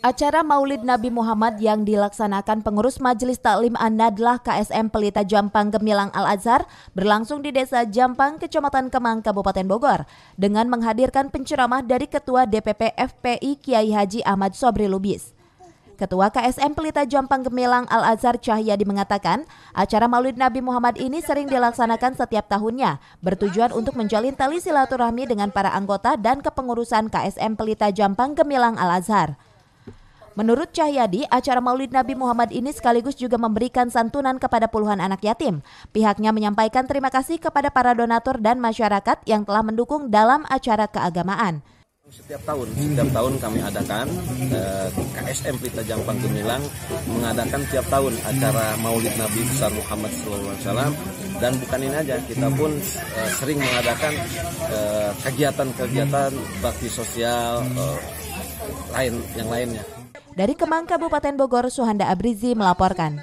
Acara Maulid Nabi Muhammad yang dilaksanakan pengurus Majelis Taklim Anadlah KSM Pelita Jampang Gemilang Al-Azhar berlangsung di Desa Jampang, Kecamatan Kemang, Kabupaten Bogor dengan menghadirkan penceramah dari Ketua DPP FPI Kiai Haji Ahmad Sobri Lubis. Ketua KSM Pelita Jampang Gemilang Al-Azhar Cahyadi mengatakan, acara Maulid Nabi Muhammad ini sering dilaksanakan setiap tahunnya, bertujuan untuk menjalin tali silaturahmi dengan para anggota dan kepengurusan KSM Pelita Jampang Gemilang Al-Azhar. Menurut Cahyadi, acara Maulid Nabi Muhammad ini sekaligus juga memberikan santunan kepada puluhan anak yatim. Pihaknya menyampaikan terima kasih kepada para donatur dan masyarakat yang telah mendukung dalam acara keagamaan. Setiap tahun, setiap tahun kami adakan eh, KSM Pelita Jampang Gemilang mengadakan tiap tahun acara Maulid Nabi besar Muhammad SAW dan bukan ini aja, kita pun eh, sering mengadakan eh, kegiatan-kegiatan eh, bakti sosial eh, lain yang lainnya. Dari Kemang, Kabupaten Bogor, Suhanda Abrizi melaporkan.